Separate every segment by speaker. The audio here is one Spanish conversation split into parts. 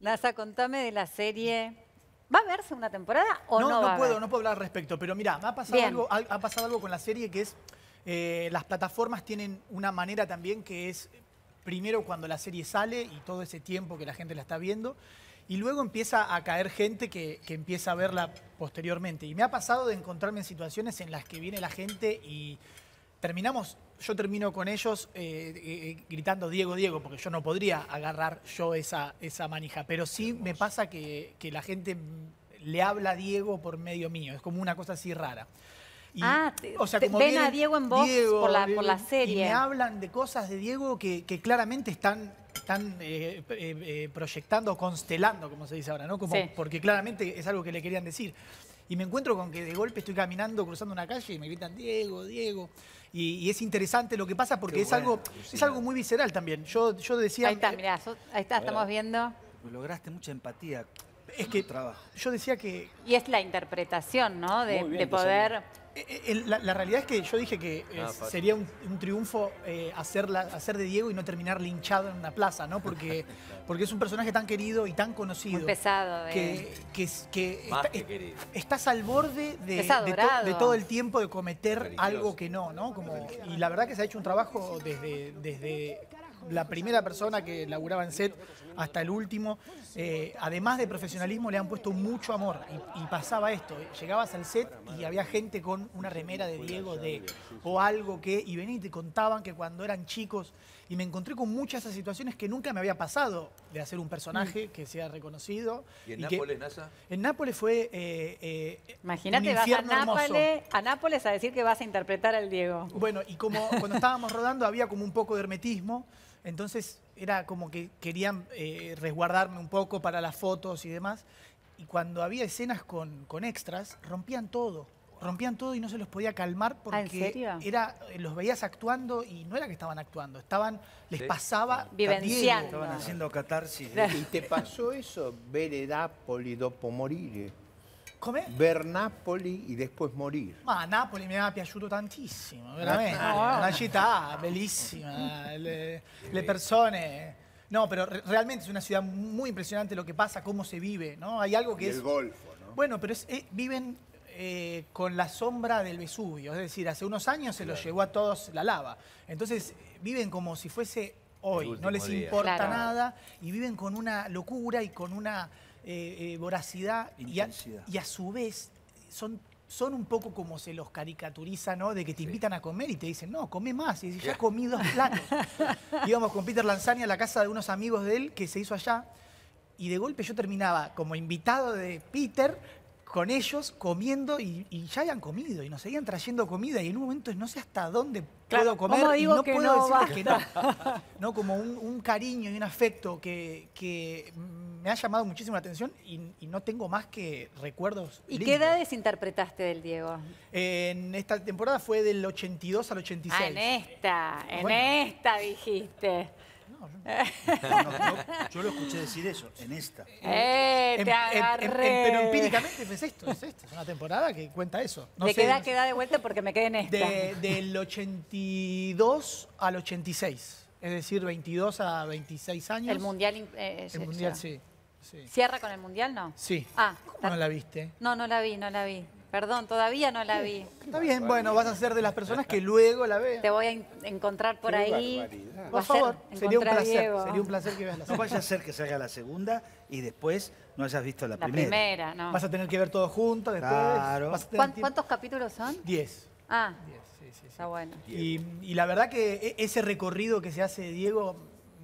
Speaker 1: Nasa, contame de la serie. ¿Va a verse una temporada o no? No, no puedo,
Speaker 2: no puedo hablar al respecto, pero mira, ha pasado, algo, pasado algo con la serie que es. Eh, las plataformas tienen una manera también que es primero cuando la serie sale y todo ese tiempo que la gente la está viendo, y luego empieza a caer gente que, empieza a verla posteriormente. Y me ha pasado de encontrarme en situaciones en las que viene la gente y terminamos, yo termino con ellos eh, eh, gritando Diego, Diego, porque yo no podría agarrar yo esa, esa manija, pero sí me pasa que, la gente le habla a Diego por medio mío, es como una cosa así rara. ah, o ven a Diego en voz por, la, serie. Y me hablan de cosas de Diego que, claramente están, están eh, proyectando, constelando, como se dice ahora, ¿no? Porque claramente es algo que le querían decir y me encuentro con que de golpe estoy caminando, cruzando una calle y me gritan Diego, Diego. Y, es interesante lo que pasa porque es, algo, es algo muy visceral también. Yo, yo decía... Ahí está, mirá,
Speaker 1: ahí está, estamos viendo.
Speaker 2: Lograste mucha empatía es que trabajo.
Speaker 1: yo decía que... Y es la interpretación, ¿no? De, poder...
Speaker 2: Eh, eh, la, realidad es que yo dije que eh, ah, sería un, triunfo hacer, de Diego y no terminar linchado en una plaza, ¿no? Porque, porque es un personaje tan querido y tan conocido. Muy pesado. De... Que, que, que, estás al borde de, todo el tiempo de cometer algo que no, ¿no? Como, y la verdad que se ha hecho un trabajo desde la primera persona que laburaba en set hasta el último. Eh, además de profesionalismo, le han puesto mucho amor. Y, pasaba esto: llegabas al set y había gente con una remera de Diego de o algo que. Y venían y te contaban que cuando eran chicos. Y me encontré con muchas esas situaciones que nunca me había pasado de hacer un personaje mm. que sea reconocido. ¿Y en Nápoles, NASA? En Nápoles fue. Eh, eh, Imagínate, vas a Nápoles,
Speaker 1: a Nápoles a decir que vas a interpretar al Diego.
Speaker 2: Bueno, y como cuando estábamos rodando había como un poco de hermetismo. Entonces era como que querían eh, resguardarme un poco para las fotos y demás. Y cuando había escenas con, con extras, rompían todo. Rompían todo y no se los podía calmar ah, porque era, eh, los veías actuando y no era que estaban actuando, estaban, les pasaba vivenciando. Estaban haciendo
Speaker 3: catarsis. ¿Y te pasó eso? Veredá polidopo morir. Eh. Come? Ver Napoli y después morir.
Speaker 2: Ma Napoli mi è piaciuto tantissimo, eh, veramente. La Una
Speaker 3: città
Speaker 2: bellissima, eh, le, persone... No, pero realmente es una ciudad muy impresionante lo que pasa, cómo se vive, ¿no? Hay algo que es... El Golfo, ¿no? Bueno, pero eh, viven con la sombra del Vesubio, es decir, hace unos años se los llevó a todos la lava. Entonces viven como si fuese hoy, no les importa nada y viven con una locura y con una... Eh, eh, voracidad y a, su vez son, son un poco como se los caricaturiza, ¿no? De que te invitan a comer y te dicen, no, come más. Y dices, ya comí dos platos. Íbamos con Peter Lanzani a la casa de unos amigos de él que se hizo allá y de golpe yo terminaba como invitado de Peter con ellos comiendo y, ya habían comido y nos seguían trayendo comida y en un momento no sé hasta dónde puedo comer y no puedo que no. como un, cariño y un afecto que, me ha llamado muchísimo la atención y, no tengo más que recuerdos. ¿Y qué
Speaker 1: edades interpretaste del
Speaker 2: Diego? en esta temporada fue del 82 al 86. Ah, en
Speaker 1: esta, en esta dijiste. Eh.
Speaker 3: yo, lo escuché decir eso, en esta. Eh, pero empíricamente
Speaker 2: es esto, es esto. Es una temporada que cuenta eso. me queda de vuelta? Porque me quedé en esta. del 82 al 86. Es decir, 22 a 26 años. El Mundial. Eh, sí, ¿Cierra
Speaker 1: con el Mundial, no? Sí. Ah,
Speaker 2: no la viste?
Speaker 1: No, no la vi, no la vi. Perdón, todavía no la vi.
Speaker 2: Está bien, bueno, vas a ser de las personas que luego
Speaker 1: la vean. Te voy a encontrar por ahí. Por favor, sería un
Speaker 2: placer. que veas la segunda. No vaya a ser que salga la segunda y después no hayas visto la, la primera. no. Vas a tener que ver todo junto después. Claro.
Speaker 1: ¿Cuántos capítulos son? Diez. Ah, Diez, está bueno.
Speaker 2: y la verdad que e-, ese recorrido que se hace, Diego,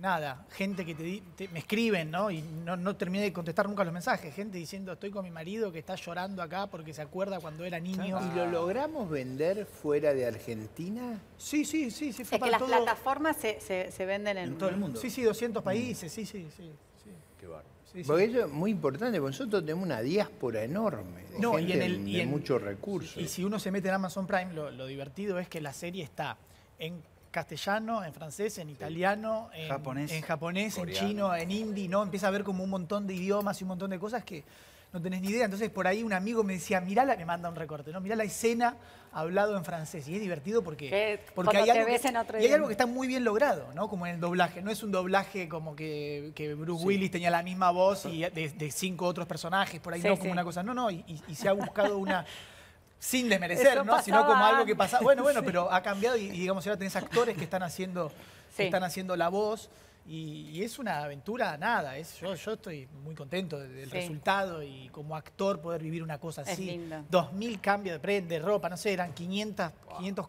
Speaker 2: nada, gente que te, me escriben, ¿no? Y no, no, terminé de contestar nunca los mensajes. Gente diciendo, estoy con mi marido que está llorando acá porque se acuerda cuando era niño. ¿Y lo ah.
Speaker 3: logramos vender fuera de Argentina? Sí, sí, sí. sí fue es que las
Speaker 1: plataformas se, se, venden en, todo el mundo. Sí, sí, 200 mm. países,
Speaker 2: sí, sí, sí.
Speaker 3: Qué barro. Porque eso es muy importante, porque nosotros tenemos una diáspora enorme de gente y muchos recursos.
Speaker 2: Y si uno se mete en Amazon Prime, lo divertido es que la serie está en castellano, en francés, en italiano, en japonés, en, japonés, en chino, en hindi, ¿no? Empieza a ver como un montón de idiomas y un montón de cosas que no tenés ni idea. Entonces por ahí un amigo me decía, mirá la, me manda un recorte, ¿no? Mirá la escena hablado en francés. Y es divertido porque, porque hay, algo que, está muy bien logrado, ¿no? Como en el doblaje. No es un doblaje como que, Bruce Willis tenía la misma voz y de, cinco otros personajes, por ahí no no, como una cosa. No, no, y se ha buscado una sin desmerecer, Sino como algo que pasa. Bueno, bueno, pero ha cambiado y, digamos ahora tenés actores que están haciendo, están haciendo la voz. Y, es una aventura nada. Es, yo, estoy muy contento del resultado y como actor poder vivir una cosa así. Dos mil cambios de prenda, de ropa, no sé, eran 500,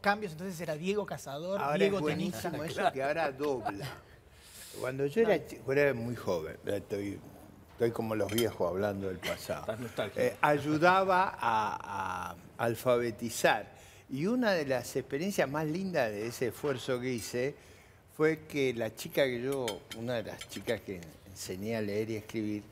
Speaker 2: cambios. Entonces era Diego Cazador, ahora Diego Tenista. claro.
Speaker 3: que ahora dobla. Cuando yo era, era muy joven, estoy Estoy como los viejos hablando del pasado. Eh, ayudaba a, alfabetizar. Y una de las experiencias más lindas de ese esfuerzo que hice fue que la chica que yo, una de las chicas que enseñé a leer y escribir,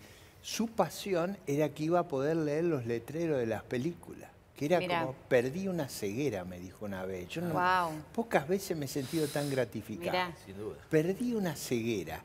Speaker 3: su pasión era que iba a poder leer los letreros de las películas que era como perdí una ceguera, me dijo una vez. Yo no, pocas veces me he sentido tan gratificado. Perdí una ceguera.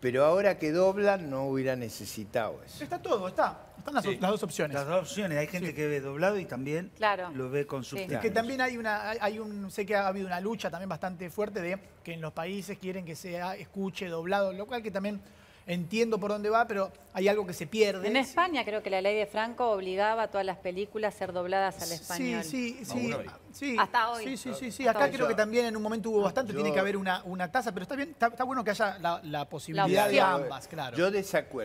Speaker 3: Pero ahora que doblan no hubiera necesitado
Speaker 2: eso. Está todo, está. Están las, dos opciones. Las dos opciones. Hay gente que ve doblado y también
Speaker 3: lo ve con sus Es que también
Speaker 2: hay una, hay un, sé que ha habido una lucha también bastante fuerte de que en los países quieren que sea escuche doblado, lo cual que también entiendo por dónde va, pero hay algo que se pierde. En
Speaker 1: España creo que la ley de Franco obligaba a todas las películas a ser dobladas al español.
Speaker 2: Sí, sí, sí. sí. Hasta hoy. Sí, sí, sí. sí. Acá creo que también en un momento hubo ah, bastante, tiene que haber una, una tasa, pero está bien, está, bueno que haya la, posibilidad de ambas,
Speaker 3: claro. Yo desacuerdo.